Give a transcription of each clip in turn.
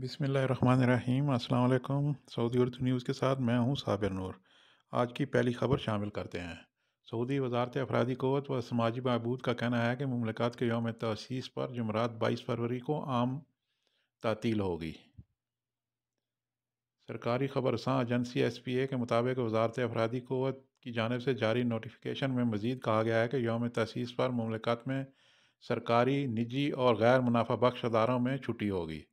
बिसमीम अल्लाम सऊदी उर्द न्यूज़ के साथ मैं हूं साबिर नूर आज की पहली खबर शामिल करते हैं सऊदी वजारत अफराधी कवत व समाजी बहबूद का कहना है कि ममलिकात के योम तसीस पर जमरात बाईस फरवरी को आम तातील होगी सरकारी खबरसा एजेंसी एस पी ए के मुताबिक वजारत अफराधी कोत की जानब से जारी नोटिफिकेशन में मज़ीद कहा गया है कि योम तसीस पर ममलिकात में सरकारी निजी और गैर मुनाफा बख्श अदारों में छुट्टी होगी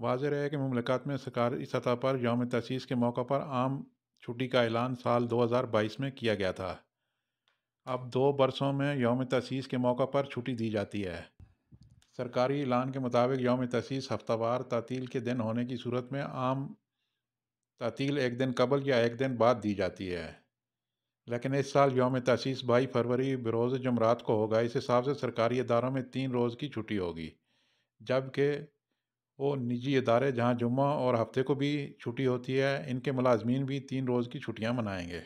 वाज है कि ममलकत में सरकारी सतह पर योम तसीस के मौके पर आम छुट्टी का ऐलान साल 2022 में किया गया था अब दो बरसों में योम तसीस के मौके पर छुट्टी दी जाती है सरकारी ऐलान के मुताबिक योम तसीस हफ्तावार तातील के दिन होने की सूरत में आम तातील एक दिन कबल या एक दिन बाद दी जाती है लेकिन इस साल योम तसीस बाईस फरवरी बरोज़ जमरात को होगा इस हिसाब से सरकारी इदारों में तीन रोज़ की छुट्टी होगी जबकि वो निजी अदारे जहाँ जुम्मा और हफ्ते को भी छुट्टी होती है इनके मुलाजमीन भी तीन रोज़ की छुट्टियाँ मनाएंगे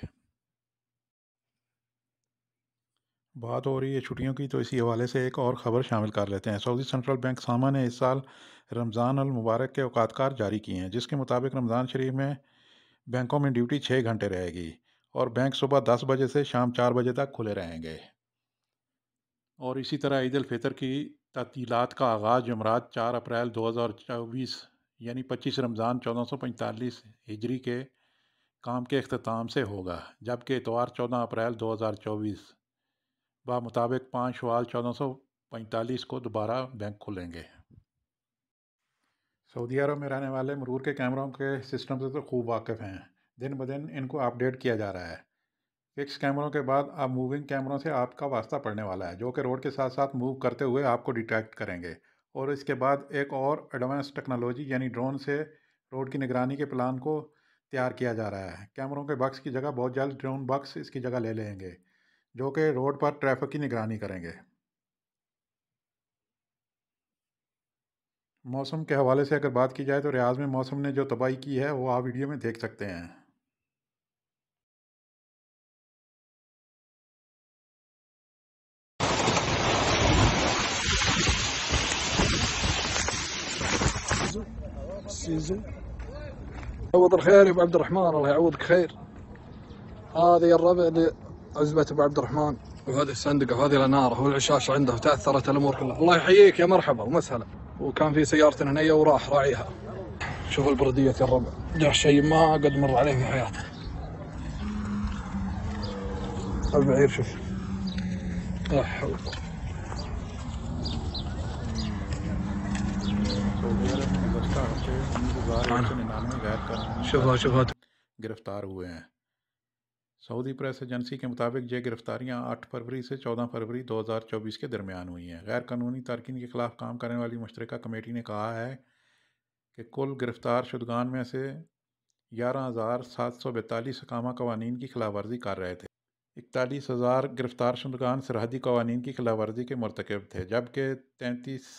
बात हो रही है छुट्टियों की तो इसी हवाले से एक और ख़बर शामिल कर लेते हैं सऊदी सेंट्रल बैंक सामा ने इस साल रमज़ान अलमुबारक के अवकातकार जारी किए हैं जिसके मुताबिक रमज़ान शरीफ में बैंकों में ड्यूटी छः घंटे रहेगी और बैंक सुबह दस बजे से शाम चार बजे तक खुले रहेंगे और इसी तरह ईद फितर की तातीलات का आगाज़ जमरात चार अप्रैल 2024 यानी 25 रमज़ान 1445 हिजरी के काम के अख्ताम से होगा जबकि इतवार 14 अप्रैल 2024 मुताबिक पाँच शवाल 1445 को दोबारा बैंक खुलेंगे सऊदी अरब में रहने वाले मरूर के कैमरों के सिस्टम से तो खूब वाकिफ़ हैं दिन ब दिन इनको अपडेट किया जा रहा है फिक्स कैमरों के बाद अब मूविंग कैमरों से आपका वास्ता पड़ने वाला है जो कि रोड के साथ साथ मूव करते हुए आपको डिटेक्ट करेंगे और इसके बाद एक और एडवांस टेक्नोलॉजी यानी ड्रोन से रोड की निगरानी के प्लान को तैयार किया जा रहा है कैमरों के बक्स की जगह बहुत जल्द ड्रोन बक्स इसकी जगह ले लेंगे जो कि रोड पर ट्रैफिक की निगरानी करेंगे मौसम के हवाले से अगर बात की जाए तो रियाज में मौसम ने जो तबाही की है वो आप वीडियो में देख सकते हैं يزن عوض الخير يا ابو عبد الرحمن الله يعوضك خير هذه الربع اللي عزبة ابو عبد الرحمن وهذه الصندقه وهذه الاناره والعشاش عنده تاثرت الامور كلها الله يحييك يا مرحبا ومسهلا وكان في سيارتنا هنا وراح راعيها شوف البرديه يا الربع ده شيء ما قد مر عليه في حياته البعير شوف لا حول गिरफ्तार हुए हैं सऊदी प्रेस एजेंसी के मुताबिक ये गिरफ्तारियां 8 फरवरी से 14 फरवरी 2024 के दरमियान हुई हैं गैर कानूनी तारकिन के खिलाफ काम करने वाली मुश्तरका कमेटी ने कहा है कि कुल गिरफ्तार शुदगान में से ग्यारह हज़ार सात सौ बैतालीस हकामा कवानीन की खिलाफ वर्जी कर रहे थे इकतालीस हज़ार गिरफ्तार शुदगान सरहदी कवानीन की खिलाफ वर्जी के मरतकब थे जबकि तैंतीस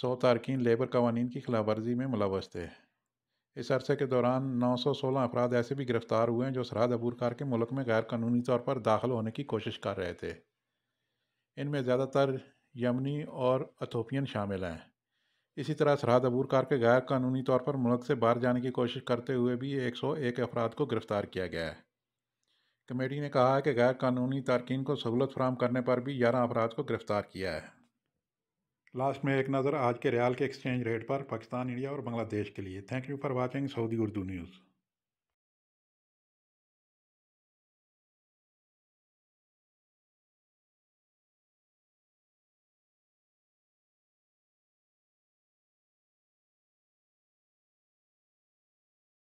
सौ तारकिन लेबर कवानीन की खिलाफवर्जी में मुलवस थे इस अरसे के दौरान नौ सौ सोलह अफराद ऐसे भी गिरफ्तार हुए हैं जो सरहद अबूरकार के मुल्क में गैर कानूनी तौर पर दाखिल होने की कोशिश कर रहे थे इनमें ज़्यादातर यमनी और अथोपियन शामिल हैं इसी तरह सरहद अबूरकार के गैर कानूनी तौर पर मुल्क से बाहर जाने की कोशिश करते हुए भी एक सौ एक अफराद को गिरफ़्तार किया गया है कमेटी ने कहा है कि गैर कानूनी तारकिन को सहूलत फराम करने पर भी ग्यारह अफराद को गिरफ़्तार किया है लास्ट में एक नज़र आज के रियाल के एक्सचेंज रेट पर पाकिस्तान इंडिया और बांग्लादेश के लिए thank you for watching Saudi Urdu news